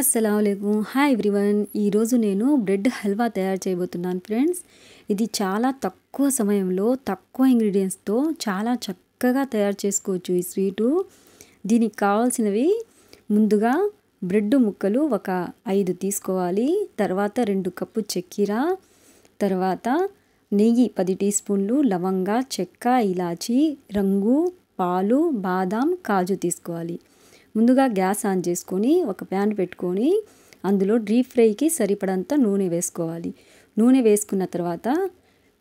అస్సలం hi everyone ఈరోజు నేను బ్రెడ్ హల్వా తయారు చేయబోతున్నాను ఫ్రెండ్స్ ఇది చాలా తక్కువ సమయంలో తక్కువ ఇంగ్రీడియంట్స్తో చాలా చక్కగా తయారు చేసుకోవచ్చు ఈ స్వీటు దీనికి కావాల్సినవి ముందుగా బ్రెడ్ ముక్కలు ఒక ఐదు తీసుకోవాలి తర్వాత రెండు కప్పు చక్కెర తర్వాత నెయ్యి పది టీ స్పూన్లు లవంగా చెక్క ఇలాచి రంగు పాలు బాదాం కాజు తీసుకోవాలి ముందుగా గ్యాస్ ఆన్ చేసుకొని ఒక ప్యాన్ పెట్టుకొని అందులో డీప్ ఫ్రైకి సరిపడంత నూనె వేసుకోవాలి నూనె వేసుకున్న తర్వాత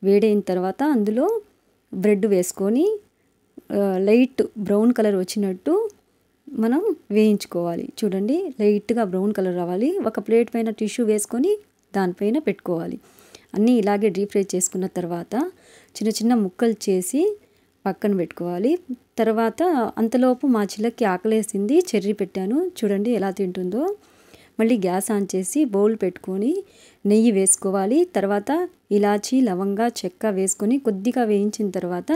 వేడైన తర్వాత అందులో బ్రెడ్ వేసుకొని లైట్ బ్రౌన్ కలర్ వచ్చినట్టు మనం వేయించుకోవాలి చూడండి లైట్గా బ్రౌన్ కలర్ రావాలి ఒక ప్లేట్ పైన టిష్యూ వేసుకొని దానిపైన పెట్టుకోవాలి అన్నీ ఇలాగే డీప్ ఫ్రై చేసుకున్న తర్వాత చిన్న చిన్న ముక్కలు చేసి పక్కన పెట్టుకోవాలి తర్వాత అంతలోపు మా చిల్లకి ఆకలేసింది చెర్రీ పెట్టాను చూడండి ఎలా తింటుందో మళ్ళీ గ్యాస్ ఆన్ చేసి బౌల్ పెట్టుకొని నెయ్యి వేసుకోవాలి తర్వాత ఇలాచీ లవంగా చెక్క వేసుకొని కొద్దిగా వేయించిన తర్వాత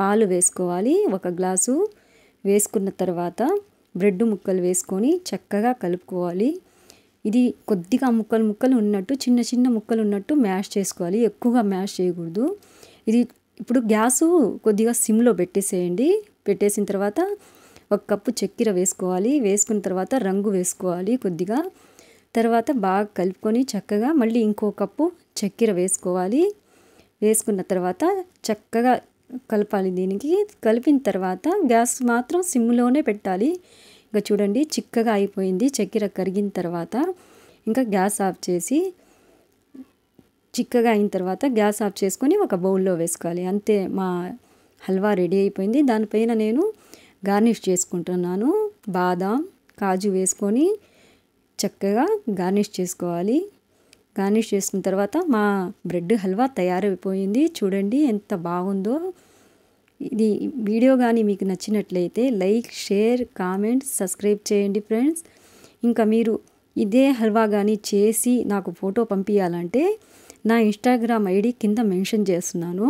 పాలు వేసుకోవాలి ఒక గ్లాసు వేసుకున్న తర్వాత బ్రెడ్ ముక్కలు వేసుకొని చక్కగా కలుపుకోవాలి ఇది కొద్దిగా ముక్కలు ముక్కలు ఉన్నట్టు చిన్న చిన్న ముక్కలు ఉన్నట్టు మ్యాష్ చేసుకోవాలి ఎక్కువగా మ్యాష్ చేయకూడదు ఇది ఇప్పుడు గ్యాసు కొద్దిగా సిమ్లో పెట్టేసేయండి పెట్టేసిన తర్వాత ఒక కప్పు చక్కెర వేసుకోవాలి వేసుకున్న తర్వాత రంగు వేసుకోవాలి కొద్దిగా తర్వాత బాగా కలుపుకొని చక్కగా మళ్ళీ ఇంకో కప్పు చక్కెర వేసుకోవాలి వేసుకున్న తర్వాత చక్కగా కలపాలి దీనికి కలిపిన తర్వాత గ్యాస్ మాత్రం సిమ్లోనే పెట్టాలి ఇంకా చూడండి చిక్కగా అయిపోయింది చక్కెర కరిగిన తర్వాత ఇంకా గ్యాస్ ఆఫ్ చేసి చిక్కగా అయిన తర్వాత గ్యాస్ ఆఫ్ చేసుకొని ఒక బౌల్లో వేసుకోవాలి అంతే మా హల్వా రెడీ అయిపోయింది దానిపైన నేను గార్నిష్ చేసుకుంటున్నాను బాదాం కాజు వేసుకొని చక్కగా గార్నిష్ చేసుకోవాలి గార్నిష్ చేసుకున్న తర్వాత మా బ్రెడ్ హల్వా తయారైపోయింది చూడండి ఎంత బాగుందో ఇది వీడియో కానీ మీకు నచ్చినట్లయితే లైక్ షేర్ కామెంట్ సబ్స్క్రైబ్ చేయండి ఫ్రెండ్స్ ఇంకా మీరు ఇదే హల్వా కానీ చేసి నాకు ఫోటో పంపించాలంటే నా ఇన్స్టాగ్రామ్ ఐడి కింద మెన్షన్ చేస్తున్నాను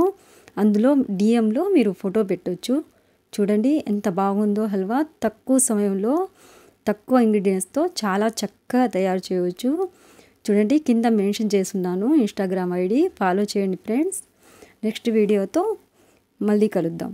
అందులో డిఎంలో మీరు ఫోటో పెట్టొచ్చు చూడండి ఎంత బాగుందో హల్వా తక్కువ సమయంలో తక్కువ ఇంగ్రీడియంట్స్తో చాలా చక్కగా తయారు చేయవచ్చు చూడండి కింద మెన్షన్ చేస్తున్నాను ఇన్స్టాగ్రామ్ ఐడి ఫాలో చేయండి ఫ్రెండ్స్ నెక్స్ట్ వీడియోతో మళ్ళీ కలుద్దాం